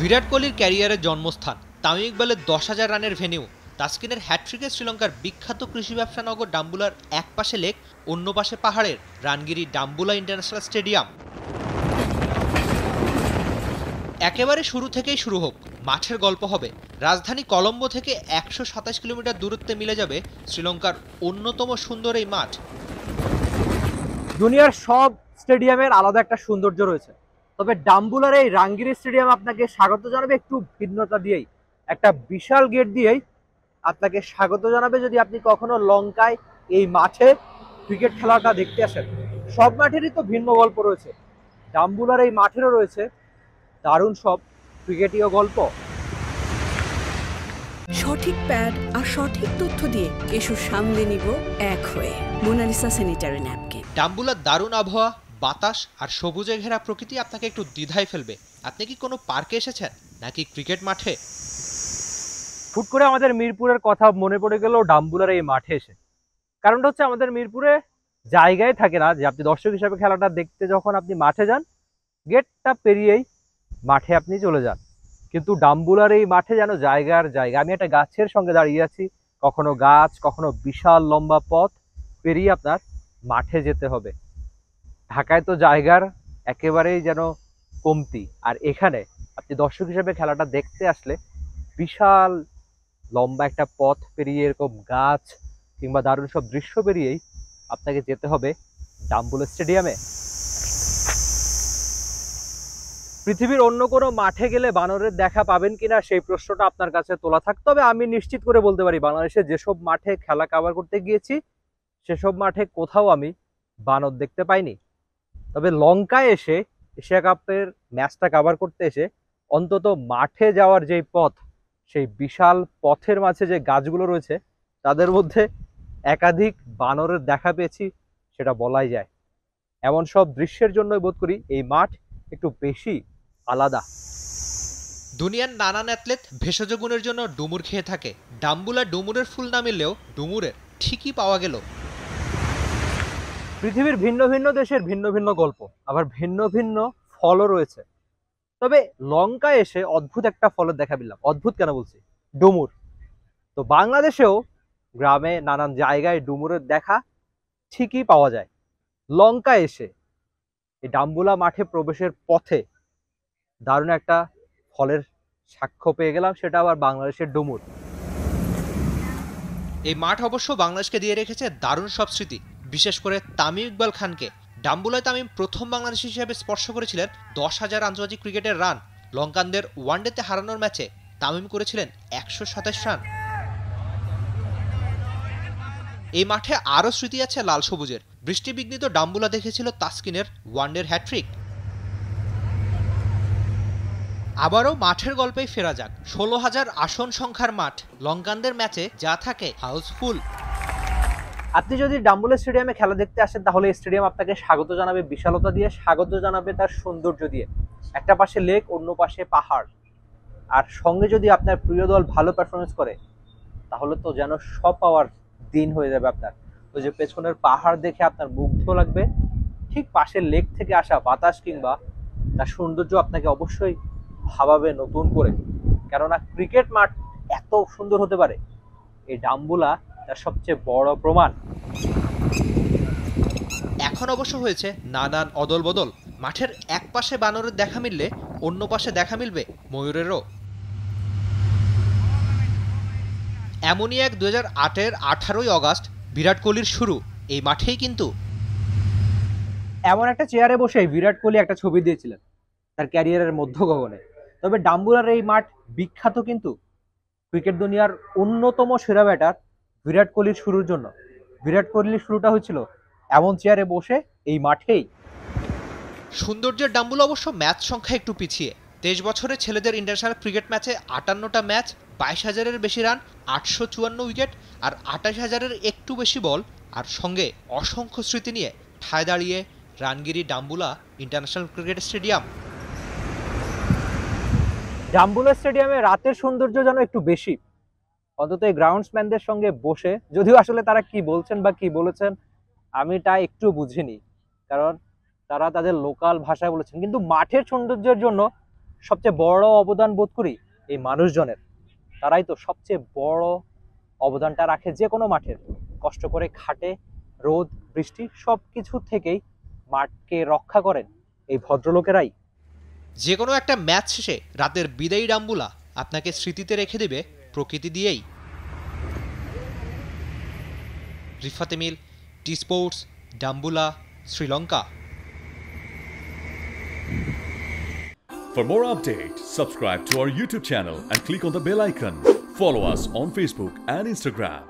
বিরাট কোহলির ক্যারিয়ারের জন্মস্থান তামিম ইকবালের দশ হাজার রানের ভেনিউ তাস্কিনের হ্যাট্রিকে শ্রীলঙ্কার বিখ্যাত কৃষি ব্যবসা নগর ডাম্বুলার এক পাশে লেক অন্য পাশে পাহাড়ের রানগিরি ডাম্বুলা ইন্টারন্যাশনাল স্টেডিয়াম একেবারে শুরু থেকেই শুরু হোক মাঠের গল্প হবে রাজধানী কলম্বো থেকে একশো সাতাশ কিলোমিটার দূরত্বে মিলে যাবে শ্রীলঙ্কার অন্যতম সুন্দর এই মাঠ দুনিয়ার সব স্টেডিয়ামের আলাদা একটা সৌন্দর্য রয়েছে তবে ডাম্বুলার এই রাঙ্গিরি স্টেডিয়াম আপনাকে স্বাগত জানাবে একটু ভিন্নতা দিয়েই একটা বিশাল গেট দিয়েই আপনাকে স্বাগত জানাবে যদি আপনি কখনো লঙ্কায় এই মাঠে ক্রিকেট খেলাটা দেখতে আসেন সব মাঠেরই তো ভিন্ন গল্প রয়েছে ডাম্বুলার এই মাঠেরও রয়েছে দারুণ সব ক্রিকেটীয় গল্প সঠিক প্যাড আর সঠিক তথ্য দিয়ে এসো সামনে নিব এক হয়ে মোনালিসা স্যানিটারি ন্যাপকিন ডাম্বুলার দারুণ আবহাওয়া বাতাস আর সবুজে ঘেরা প্রকৃতি আপনাকে একটু দ্বিধায় ফেলবে আপনি কি কোনো পার্কে এসেছেন নাকি ক্রিকেট মাঠে ফুট করে আমাদের মিরপুরের কথা মনে পড়ে গেল ডাম্বুলার এই মাঠে এসে কারণটা হচ্ছে আমাদের মিরপুরে জায়গায় থাকে না যে আপনি দর্শক হিসাবে খেলাটা দেখতে যখন আপনি মাঠে যান গেটটা পেরিয়েই মাঠে আপনি চলে যান কিন্তু ডাম্বুলার এই মাঠে যেন জায়গার জায়গা আমি একটা গাছের সঙ্গে দাঁড়িয়ে আছি কখনো গাছ কখনো বিশাল লম্বা পথ পেরিয়ে আপনার মাঠে যেতে হবে ঢাকায় তো জায়গার একেবারেই যেন কমতি আর এখানে আপনি দর্শক হিসেবে খেলাটা দেখতে আসলে বিশাল লম্বা একটা পথ পেরিয়ে এরকম গাছ কিংবা দারুণ সব দৃশ্য পেরিয়েই আপনাকে যেতে হবে ডাম্বুল স্টেডিয়ামে পৃথিবীর অন্য কোনো মাঠে গেলে বানরের দেখা পাবেন কিনা সেই প্রশ্নটা আপনার কাছে তোলা থাকতে হবে আমি নিশ্চিত করে বলতে পারি বাংলাদেশে যেসব মাঠে খেলা কাবার করতে গিয়েছি সেসব মাঠে কোথাও আমি বানর দেখতে পাইনি তবে লঙ্কায় এসে এশিয়া কাপের ম্যাচটা কাভার করতে এসে অন্তত মাঠে যাওয়ার যে পথ সেই বিশাল পথের মাঝে যে গাছগুলো রয়েছে তাদের মধ্যে একাধিক বানরের দেখা পেয়েছি সেটা বলাই যায় এমন সব দৃশ্যের জন্যই বোধ করি এই মাঠ একটু বেশি আলাদা দুনিয়ার নানান অ্যাথলেট ভেষজ গুণের জন্য ডুমুর খেয়ে থাকে ডাম্বুলা ডুমুরের ফুল না মিললেও ডুমুরের ঠিকই পাওয়া গেল পৃথিবীর ভিন্ন ভিন্ন দেশের ভিন্ন ভিন্ন গল্প আবার ভিন্ন ভিন্ন ফলও রয়েছে তবে লঙ্কায় এসে অদ্ভুত একটা ফলের দেখা মিললাম অদ্ভুত কেন বলছি ডুমুর তো বাংলাদেশেও গ্রামে নানান জায়গায় ডুমুরের দেখা ঠিকই পাওয়া যায় লঙ্কায় এসে এই ডাম্বুলা মাঠে প্রবেশের পথে দারুণ একটা ফলের সাক্ষ্য পেয়ে গেলাম সেটা আবার বাংলাদেশের ডুমুর এই মাঠ অবশ্য বাংলাদেশকে দিয়ে রেখেছে দারুণ সব স্মৃতি বিশেষ করে তামিম ইকবাল খানকে ডাম্বুলায় তামিম প্রথম বাংলাদেশি হিসেবে স্পর্শ করেছিলেন দশ হাজার আন্তর্জাতিক ক্রিকেটের রান লঙ্কানদের ওয়ানডেতে হারানোর ম্যাচে তামিম করেছিলেন একশো সাতাশ রান এই মাঠে আরও স্মৃতি আছে লাল সবুজের বৃষ্টিবিঘ্নিত ডাম্বুলা দেখেছিল তাস্কিনের ওয়ানডের হ্যাট্রিক আবারও মাঠের গল্পেই ফেরা যাক ষোলো হাজার আসন সংখ্যার মাঠ লঙ্কানদের ম্যাচে যা থাকে হাউসফুল আপনি যদি ডাম্বুল স্টেডিয়ামে খেলা দেখতে আসেন তাহলে স্টেডিয়াম আপনাকে স্বাগত জানাবে বিশালতা দিয়ে স্বাগত জানাবে তার সৌন্দর্য দিয়ে একটা পাশে লেক অন্য পাশে পাহাড় আর সঙ্গে যদি আপনার প্রিয় দল ভালো পারফরমেন্স করে তাহলে তো যেন সব পাওয়ার দিন হয়ে যাবে আপনার ওই যে পেছনের পাহাড় দেখে আপনার মুগ্ধ লাগবে ঠিক পাশের লেক থেকে আসা বাতাস কিংবা তার সৌন্দর্য আপনাকে অবশ্যই ভাবাবে নতুন করে কেননা ক্রিকেট মাঠ এত সুন্দর হতে পারে এই ডাম্বুলা তার সবচেয়ে বড় প্রমাণ এখন অবশ্য হয়েছে নানান অদল বদল মাঠের এক পাশে বানরের দেখা মিললে অন্য পাশে দেখা মিলবে ময়ূরেরও এমনই এক দু হাজার আটের আঠারোই অগাস্ট বিরাট কোহলির শুরু এই মাঠেই কিন্তু এমন একটা চেয়ারে বসে বিরাট কোহলি একটা ছবি দিয়েছিলেন তার ক্যারিয়ারের মধ্য গগনে তবে ডাম্বুরার এই মাঠ বিখ্যাত কিন্তু ক্রিকেট দুনিয়ার অন্যতম সেরা ব্যাটার বিরাট কোহলির শুরুর জন্য বিরাট কোহলির শুরুটা হয়েছিল এমন চেয়ারে বসে এই মাঠেই সৌন্দর্যের ডাম্বুল অবশ্য ম্যাচ সংখ্যা একটু পিছিয়ে তেইশ বছরে ছেলেদের ইন্টারন্যাশনাল ক্রিকেট ম্যাচে আটান্নটা ম্যাচ বাইশ হাজারের বেশি রান আটশো চুয়ান্ন উইকেট আর আঠাশ হাজারের একটু বেশি বল আর সঙ্গে অসংখ্য স্মৃতি নিয়ে ঠায় দাঁড়িয়ে Rangiri Dambulla international cricket stadium Dambulla স্টেডিয়ামে রাতের সৌন্দর্য যেন একটু বেশি অন্তত এই গ্রাউন্ডসম্যানদের সঙ্গে বসে যদিও আসলে তারা কি বলছেন বা কি বলেছেন আমি তা একটু বুঝিনি কারণ তারা তাদের লোকাল ভাষায় বলেছেন কিন্তু মাঠের সৌন্দর্যের জন্য সবচেয়ে বড় অবদান বোধ করি এই মানুষজনের তারাই তো সবচেয়ে বড় অবদানটা রাখে যে কোনো মাঠের কষ্ট করে খাটে রোদ বৃষ্টি সব কিছু থেকেই মাঠকে রক্ষা করেন এই ভদ্রলোকেরাই যে কোনো একটা ম্যাচ শেষে রাতের বিদায়ী ডাম্বুলা আপনাকে স্মৃতিতে রেখে দেবে প্রকৃতি দিয়েই Rifat Emil T sports Dambulla Sri Lanka For more updates, subscribe to our YouTube channel and click on the bell icon. Follow us on Facebook and Instagram.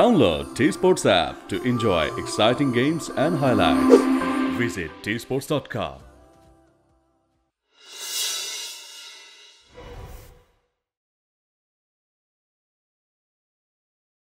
Download T Sports app to enjoy exciting games and highlights. Visit tsports.com.